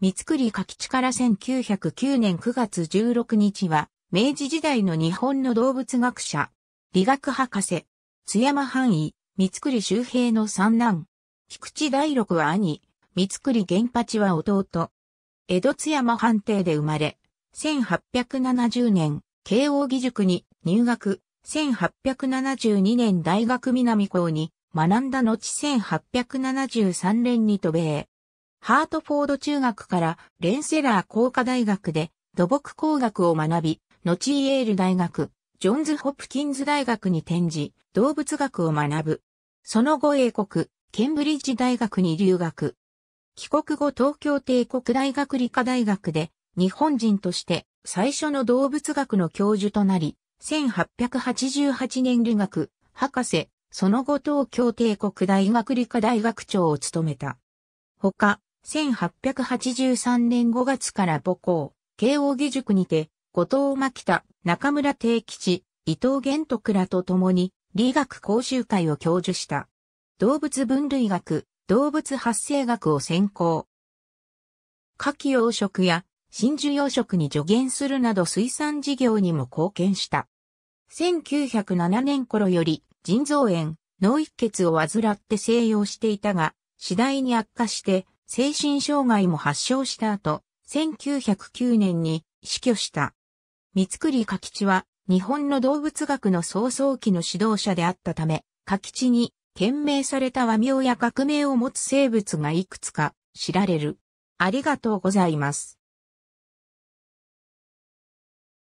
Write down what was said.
三栗柿地から1909年9月16日は、明治時代の日本の動物学者、理学博士、津山範囲、三栗周平の三男。菊池大六は兄、三栗玄八は弟。江戸津山藩邸で生まれ、1870年、慶応義塾に入学、1872年大学南校に学んだ後1873年に渡米。ハートフォード中学からレンセラー工科大学で土木工学を学び、後イエール大学、ジョンズ・ホプキンズ大学に転じ、動物学を学ぶ。その後英国、ケンブリッジ大学に留学。帰国後東京帝国大学理科大学で日本人として最初の動物学の教授となり、1888年留学、博士、その後東京帝国大学理科大学長を務めた。他、1883年5月から母校、慶応義塾にて、後藤牧田、中村定吉、伊藤玄徳らと共に、理学講習会を教授した。動物分類学、動物発生学を専攻。夏季養殖や真珠養殖に助言するなど水産事業にも貢献した。1907年頃より腎臓炎、脳一血を患って静養していたが、次第に悪化して精神障害も発症した後、1909年に死去した。三栗柿地は日本の動物学の早々期の指導者であったため、柿地に懸命された和名や学名を持つ生物がいくつか知られる。ありがとうございます。